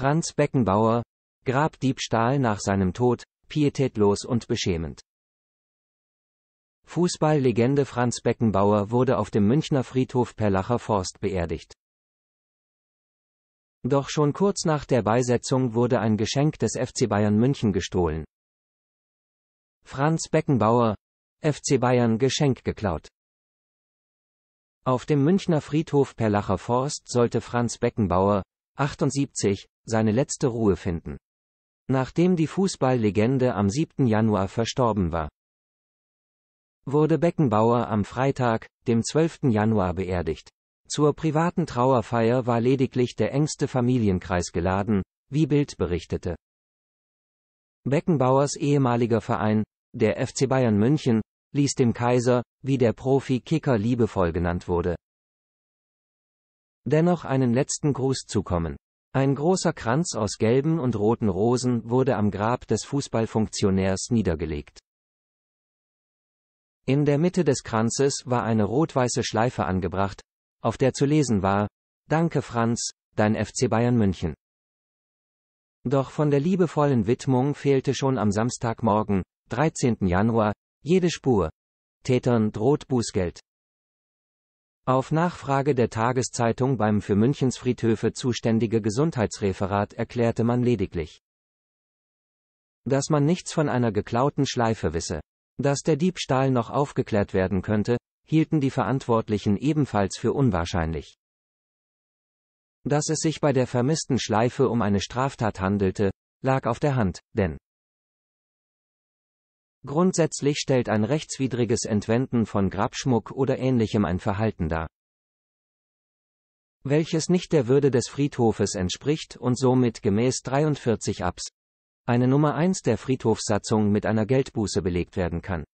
Franz Beckenbauer, Grabdiebstahl nach seinem Tod, pietätlos und beschämend. Fußballlegende Franz Beckenbauer wurde auf dem Münchner Friedhof Perlacher Forst beerdigt. Doch schon kurz nach der Beisetzung wurde ein Geschenk des FC Bayern München gestohlen. Franz Beckenbauer, FC Bayern Geschenk geklaut. Auf dem Münchner Friedhof Perlacher Forst sollte Franz Beckenbauer, 78, seine letzte Ruhe finden. Nachdem die Fußballlegende am 7. Januar verstorben war, wurde Beckenbauer am Freitag, dem 12. Januar beerdigt. Zur privaten Trauerfeier war lediglich der engste Familienkreis geladen, wie Bild berichtete. Beckenbauers ehemaliger Verein, der FC Bayern München, ließ dem Kaiser, wie der Profi-Kicker liebevoll genannt wurde, dennoch einen letzten Gruß zukommen. Ein großer Kranz aus gelben und roten Rosen wurde am Grab des Fußballfunktionärs niedergelegt. In der Mitte des Kranzes war eine rot-weiße Schleife angebracht, auf der zu lesen war, Danke Franz, dein FC Bayern München. Doch von der liebevollen Widmung fehlte schon am Samstagmorgen, 13. Januar, jede Spur. Tätern droht Bußgeld. Auf Nachfrage der Tageszeitung beim für Münchens Friedhöfe zuständige Gesundheitsreferat erklärte man lediglich, dass man nichts von einer geklauten Schleife wisse. Dass der Diebstahl noch aufgeklärt werden könnte, hielten die Verantwortlichen ebenfalls für unwahrscheinlich. Dass es sich bei der vermissten Schleife um eine Straftat handelte, lag auf der Hand, denn Grundsätzlich stellt ein rechtswidriges Entwenden von Grabschmuck oder ähnlichem ein Verhalten dar, welches nicht der Würde des Friedhofes entspricht und somit gemäß 43 Abs. eine Nummer 1 der Friedhofssatzung mit einer Geldbuße belegt werden kann.